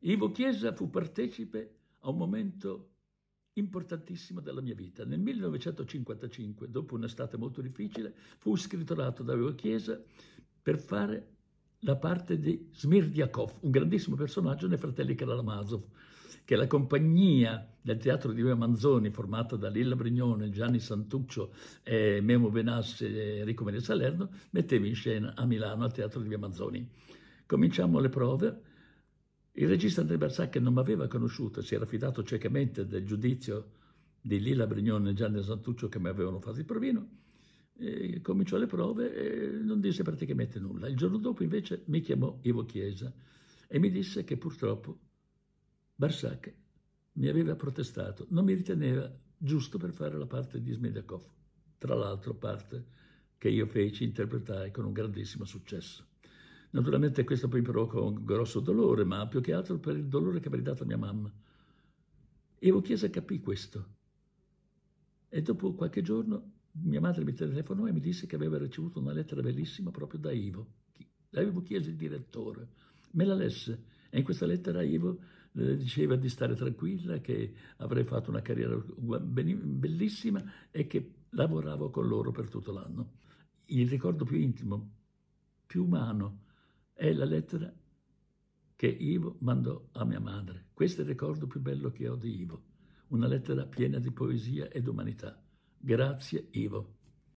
Ivo Chiesa fu partecipe a un momento importantissimo della mia vita. Nel 1955, dopo un'estate molto difficile, fu scritturato da Ivo Chiesa per fare la parte di Smirdiakov, un grandissimo personaggio nei Fratelli Karamazov, che la compagnia del teatro di Via Manzoni, formata da Lilla Brignone, Gianni Santuccio, eh, Memo Benassi e Enrico Maria Salerno, metteva in scena a Milano al teatro di Via Manzoni. Cominciamo le prove, il regista André Barsacchi non mi aveva conosciuto, si era fidato ciecamente del giudizio di Lila Brignone e Gianni Santuccio che mi avevano fatto il provino, e cominciò le prove e non disse praticamente nulla. Il giorno dopo invece mi chiamò Ivo Chiesa e mi disse che purtroppo Barsacchi mi aveva protestato, non mi riteneva giusto per fare la parte di Smedjakov, tra l'altro parte che io feci, interpretai con un grandissimo successo. Naturalmente questo poi provocò un grosso dolore, ma più che altro per il dolore che avrei dato a mia mamma. Evo Chiesa capì questo. E dopo qualche giorno mia madre mi telefonò e mi disse che aveva ricevuto una lettera bellissima proprio da Ivo. Evo Chiesa, il direttore. Me la lesse e in questa lettera Ivo le eh, diceva di stare tranquilla, che avrei fatto una carriera bellissima e che lavoravo con loro per tutto l'anno. Il ricordo più intimo, più umano, è la lettera che Ivo mandò a mia madre. Questo è il ricordo più bello che ho di Ivo. Una lettera piena di poesia ed umanità. Grazie Ivo.